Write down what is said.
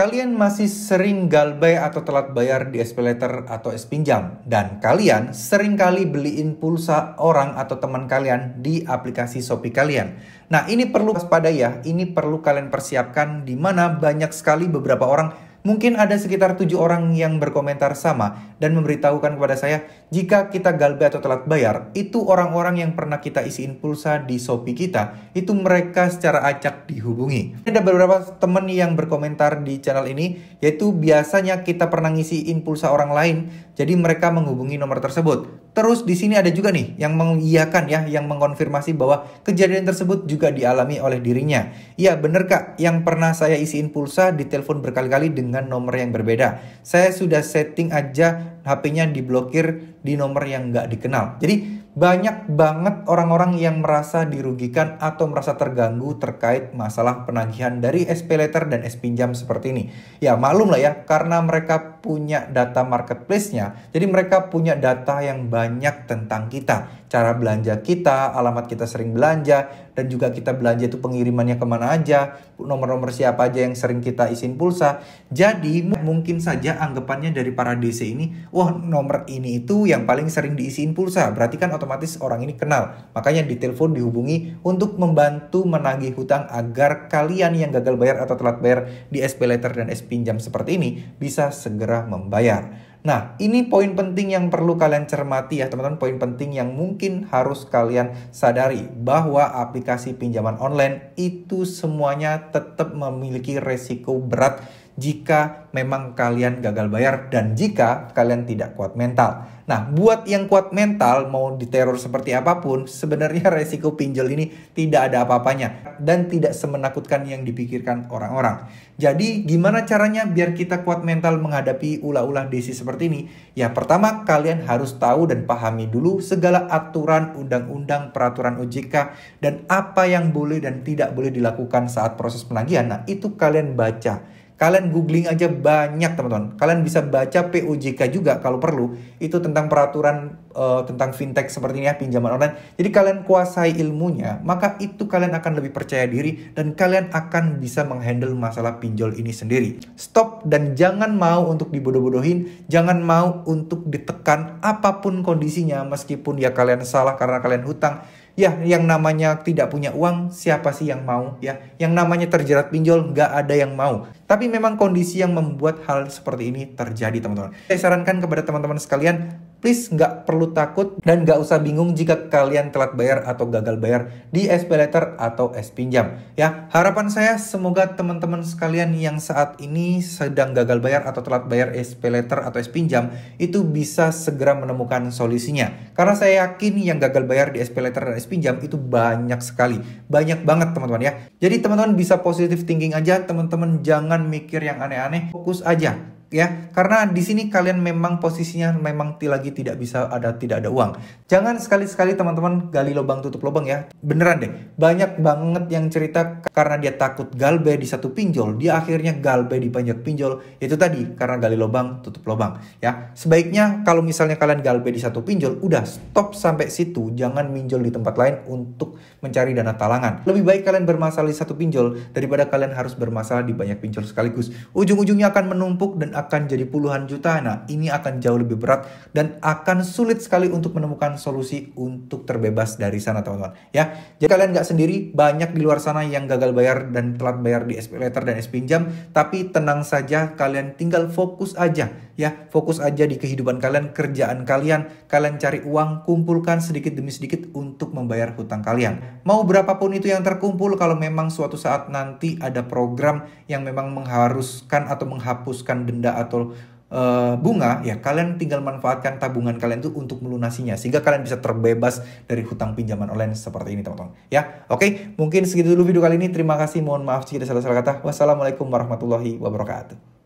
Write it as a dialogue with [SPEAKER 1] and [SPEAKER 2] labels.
[SPEAKER 1] Kalian masih sering galbay atau telat bayar di sp letter atau S-Pinjam. Dan kalian sering kali beliin pulsa orang atau teman kalian di aplikasi Shopee kalian. Nah ini perlu waspada ya, ini perlu kalian persiapkan di mana banyak sekali beberapa orang mungkin ada sekitar tujuh orang yang berkomentar sama dan memberitahukan kepada saya jika kita galbe atau telat bayar, itu orang-orang yang pernah kita isiin pulsa di Shopee kita, itu mereka secara acak dihubungi. Ada beberapa teman yang berkomentar di channel ini, yaitu biasanya kita pernah ngisiin pulsa orang lain, jadi mereka menghubungi nomor tersebut. Terus di sini ada juga nih yang mengiyakan ya, yang mengkonfirmasi bahwa kejadian tersebut juga dialami oleh dirinya. Iya bener kak, yang pernah saya isiin pulsa di ditelepon berkali-kali dengan nomor yang berbeda. Saya sudah setting aja HP-nya diblokir di nomor yang nggak dikenal. Jadi banyak banget orang-orang yang merasa dirugikan atau merasa terganggu terkait masalah penagihan dari SP Letter dan SP Pinjam seperti ini. Ya maklum lah ya, karena mereka punya data marketplace-nya, jadi mereka punya data yang banyak tentang kita cara belanja kita, alamat kita sering belanja, dan juga kita belanja itu pengirimannya kemana aja, nomor-nomor siapa aja yang sering kita isiin pulsa. Jadi mungkin saja anggapannya dari para DC ini, wah nomor ini itu yang paling sering diisiin pulsa, berarti kan otomatis orang ini kenal. Makanya ditelepon dihubungi untuk membantu menagih hutang agar kalian yang gagal bayar atau telat bayar di SP letter dan SP pinjam seperti ini bisa segera membayar. Nah, ini poin penting yang perlu kalian cermati ya teman-teman, poin penting yang mungkin harus kalian sadari bahwa aplikasi pinjaman online itu semuanya tetap memiliki resiko berat jika memang kalian gagal bayar dan jika kalian tidak kuat mental. Nah, buat yang kuat mental mau diteror seperti apapun, sebenarnya resiko pinjol ini tidak ada apa-apanya dan tidak semenakutkan yang dipikirkan orang-orang. Jadi, gimana caranya biar kita kuat mental menghadapi ulah-ulah desi seperti ini? Ya, pertama kalian harus tahu dan pahami dulu segala aturan undang-undang peraturan OJK dan apa yang boleh dan tidak boleh dilakukan saat proses penagihan. Nah, itu kalian baca Kalian googling aja banyak teman-teman. Kalian bisa baca POJK juga kalau perlu. Itu tentang peraturan uh, tentang fintech seperti ini ya, pinjaman online. Jadi kalian kuasai ilmunya, maka itu kalian akan lebih percaya diri dan kalian akan bisa menghandle masalah pinjol ini sendiri. Stop dan jangan mau untuk dibodoh-bodohin, jangan mau untuk ditekan apapun kondisinya meskipun ya kalian salah karena kalian hutang Ya, yang namanya tidak punya uang, siapa sih yang mau? Ya, yang namanya terjerat pinjol, nggak ada yang mau. Tapi memang kondisi yang membuat hal seperti ini terjadi, teman-teman. Saya sarankan kepada teman-teman sekalian, Please nggak perlu takut dan nggak usah bingung jika kalian telat bayar atau gagal bayar di SP Letter atau SP Pinjam. Ya, harapan saya semoga teman-teman sekalian yang saat ini sedang gagal bayar atau telat bayar SP Letter atau SP Pinjam itu bisa segera menemukan solusinya. Karena saya yakin yang gagal bayar di SP Letter dan SP Pinjam itu banyak sekali. Banyak banget teman-teman ya. Jadi teman-teman bisa positive thinking aja, teman-teman jangan mikir yang aneh-aneh, fokus aja ya karena di sini kalian memang posisinya memang lagi tidak bisa ada tidak ada uang jangan sekali-sekali teman-teman gali lubang tutup lubang ya beneran deh banyak banget yang cerita karena dia takut galbe di satu pinjol dia akhirnya galbe di banyak pinjol itu tadi karena gali lubang tutup lubang ya sebaiknya kalau misalnya kalian galbe di satu pinjol udah stop sampai situ jangan minjol di tempat lain untuk mencari dana talangan lebih baik kalian bermasalah di satu pinjol daripada kalian harus bermasalah di banyak pinjol sekaligus ujung-ujungnya akan menumpuk dan akan jadi puluhan juta. Nah, ini akan jauh lebih berat dan akan sulit sekali untuk menemukan solusi untuk terbebas dari sana, teman-teman. Ya, jadi kalian nggak sendiri, banyak di luar sana yang gagal bayar dan telat bayar di SP letter dan SP pinjam. Tapi tenang saja, kalian tinggal fokus aja, ya, fokus aja di kehidupan kalian, kerjaan kalian. Kalian cari uang, kumpulkan sedikit demi sedikit untuk membayar hutang kalian. Mau berapapun itu yang terkumpul, kalau memang suatu saat nanti ada program yang memang mengharuskan atau menghapuskan denda atau uh, bunga, ya kalian tinggal manfaatkan tabungan kalian itu untuk melunasinya sehingga kalian bisa terbebas dari hutang pinjaman online seperti ini, teman-teman. Ya, oke, mungkin segitu dulu video kali ini. Terima kasih, mohon maaf jika ada salah-salah kata. Wassalamualaikum warahmatullahi wabarakatuh.